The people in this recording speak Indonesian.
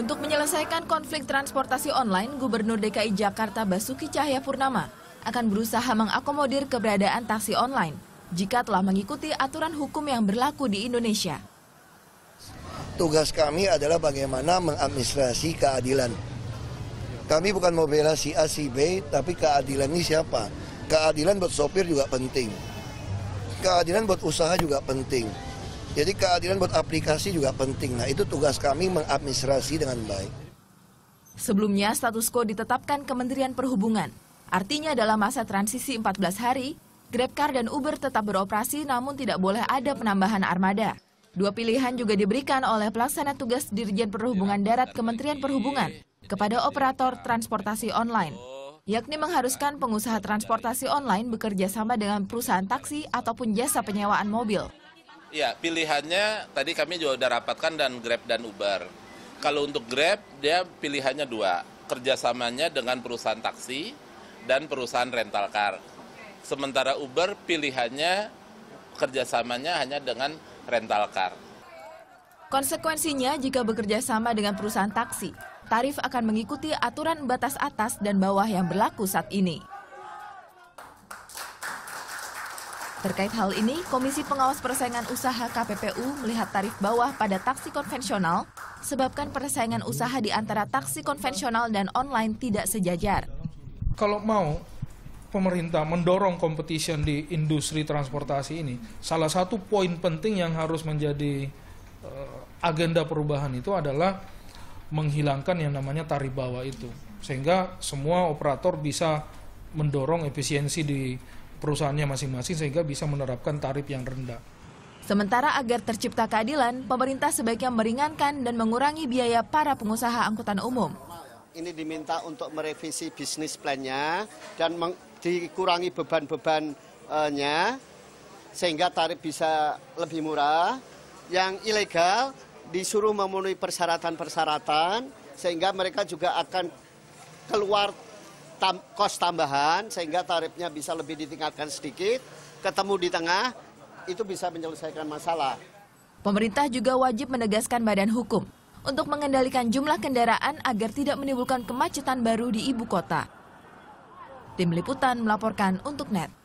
Untuk menyelesaikan konflik transportasi online, Gubernur DKI Jakarta Basuki Cahayapurnama akan berusaha mengakomodir keberadaan taksi online jika telah mengikuti aturan hukum yang berlaku di Indonesia. Tugas kami adalah bagaimana mengadministrasi keadilan. Kami bukan bela si A, si B, tapi keadilan ini siapa? Keadilan buat sopir juga penting. Keadilan buat usaha juga penting jadi keadilan buat aplikasi juga penting. Nah itu tugas kami mengadministrasi dengan baik. Sebelumnya status quo ditetapkan Kementerian Perhubungan. Artinya dalam masa transisi 14 hari, GrabCar dan Uber tetap beroperasi namun tidak boleh ada penambahan armada. Dua pilihan juga diberikan oleh pelaksana tugas Dirjen Perhubungan Darat Kementerian Perhubungan kepada operator transportasi online, yakni mengharuskan pengusaha transportasi online bekerja sama dengan perusahaan taksi ataupun jasa penyewaan mobil. Ya, pilihannya tadi kami juga sudah rapatkan dan Grab dan Uber. Kalau untuk Grab, dia pilihannya dua. Kerjasamanya dengan perusahaan taksi dan perusahaan rental car. Sementara Uber pilihannya kerjasamanya hanya dengan rental car. Konsekuensinya jika bekerja sama dengan perusahaan taksi, tarif akan mengikuti aturan batas atas dan bawah yang berlaku saat ini. Terkait hal ini, Komisi Pengawas Persaingan Usaha KPPU melihat tarif bawah pada taksi konvensional sebabkan persaingan usaha di antara taksi konvensional dan online tidak sejajar. Kalau mau pemerintah mendorong kompetisi di industri transportasi ini, salah satu poin penting yang harus menjadi eh, agenda perubahan itu adalah menghilangkan yang namanya tarif bawah itu. Sehingga semua operator bisa mendorong efisiensi di perusahaannya masing-masing sehingga bisa menerapkan tarif yang rendah. Sementara agar tercipta keadilan, pemerintah sebaiknya meringankan dan mengurangi biaya para pengusaha angkutan umum. Ini diminta untuk merevisi bisnis plannya dan dikurangi beban-bebannya sehingga tarif bisa lebih murah. Yang ilegal disuruh memenuhi persyaratan-persyaratan sehingga mereka juga akan keluar tam, kos tambahan sehingga tarifnya bisa lebih ditingkatkan sedikit, ketemu di tengah, itu bisa menyelesaikan masalah. Pemerintah juga wajib menegaskan badan hukum untuk mengendalikan jumlah kendaraan agar tidak menimbulkan kemacetan baru di ibu kota. Tim Liputan melaporkan untuk NET.